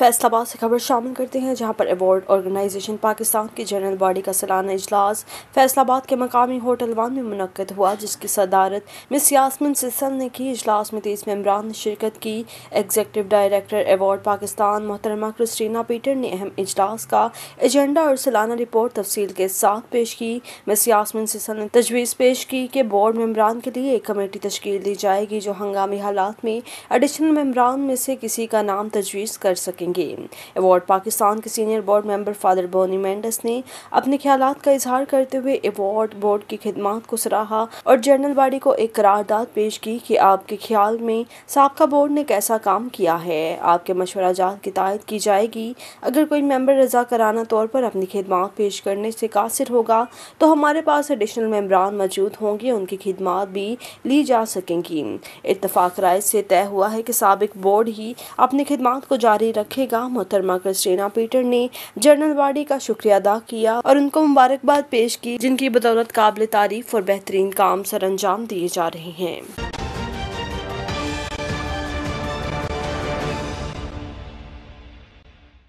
फैसलाबाद से खबर शामिल करते हैं जहां पर अवार्ड ऑर्गेनाइजेशन पाकिस्तान की जनरल बॉडी का सालाना अजलास फैसलाबाद के मकामी होटल वन में मुनद हुआ जिसकी सदारत मिस यासमिन सिसल ने की अजलास में तेईस मम्बरान ने शिरकत की एग्जेक्टिव डायरेक्टर अवार्ड पाकिस्तान मोहतरमा क्रिस्टीना पीटर ने अहम अजलास का एजेंडा और सालाना रिपोर्ट तफसील के साथ पेश की मिस यासमिन सिसल ने तजवीज़ पेश की कि बोर्ड मम्बरान के लिए एक कमेटी तश्ल दी जाएगी जो हंगामी हालात में एडिशनल मम्बरान में से किसी का नाम तजवीज़ कर सकेंगे करेंगे अवार्ड पाकिस्तान के senior board member father Bonnie Mendes ने अपने ख्याल का इजहार करते हुए अवार्ड बोर्ड की खिदमत को सराहा और जनरल बाड़ी को एक करारदाद पेश की कि आपके ख्याल में सबका बोर्ड ने कैसा काम किया है आपके मशवरा जात की तायद की जाएगी अगर कोई मेम्बर रजा कराना तौर पर अपनी खिदमत पेश करने से कासर होगा तो हमारे पास एडिशनल मेम्बरान मौजूद होंगे उनकी खिदमत भी ली जा सकेंगी इतफाक राय से तय हुआ है कि सबक बोर्ड ही अपनी खिदमत को जारी रखे रखेगा मोहतरमा क्रिस्टीना पीटर ने जनरल वाड़ी का शुक्रिया अदा किया और उनको मुबारकबाद पेश की जिनकी बदौलत काबिल तारीफ और बेहतरीन काम सर अंजाम दिए जा रहे हैं